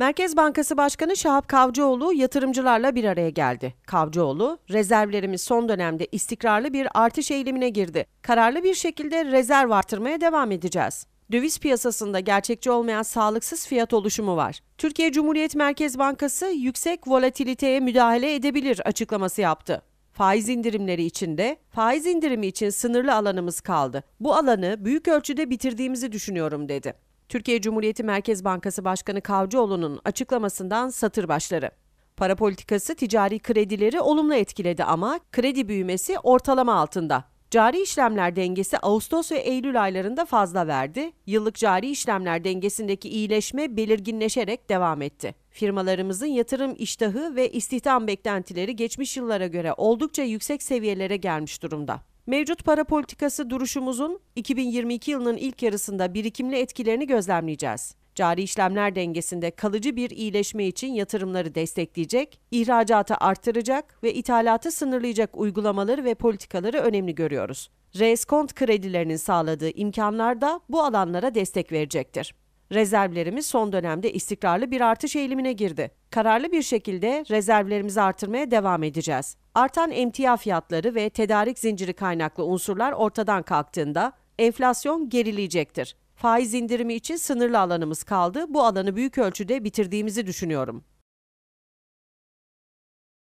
Merkez Bankası Başkanı Şahap Kavcıoğlu yatırımcılarla bir araya geldi. Kavcıoğlu, rezervlerimiz son dönemde istikrarlı bir artış eğilimine girdi. Kararlı bir şekilde rezerv artırmaya devam edeceğiz. Döviz piyasasında gerçekçi olmayan sağlıksız fiyat oluşumu var. Türkiye Cumhuriyet Merkez Bankası yüksek volatiliteye müdahale edebilir açıklaması yaptı. Faiz indirimleri içinde faiz indirimi için sınırlı alanımız kaldı. Bu alanı büyük ölçüde bitirdiğimizi düşünüyorum dedi. Türkiye Cumhuriyeti Merkez Bankası Başkanı Kavcıoğlu'nun açıklamasından satır başları. Para politikası ticari kredileri olumlu etkiledi ama kredi büyümesi ortalama altında. Cari işlemler dengesi Ağustos ve Eylül aylarında fazla verdi. Yıllık cari işlemler dengesindeki iyileşme belirginleşerek devam etti. Firmalarımızın yatırım iştahı ve istihdam beklentileri geçmiş yıllara göre oldukça yüksek seviyelere gelmiş durumda. Mevcut para politikası duruşumuzun 2022 yılının ilk yarısında birikimli etkilerini gözlemleyeceğiz. Cari işlemler dengesinde kalıcı bir iyileşme için yatırımları destekleyecek, ihracatı artıracak ve ithalatı sınırlayacak uygulamaları ve politikaları önemli görüyoruz. Reskont kredilerinin sağladığı imkanlar da bu alanlara destek verecektir. Rezervlerimiz son dönemde istikrarlı bir artış eğilimine girdi. Kararlı bir şekilde rezervlerimizi artırmaya devam edeceğiz. Artan emtia fiyatları ve tedarik zinciri kaynaklı unsurlar ortadan kalktığında enflasyon gerileyecektir. Faiz indirimi için sınırlı alanımız kaldı. Bu alanı büyük ölçüde bitirdiğimizi düşünüyorum.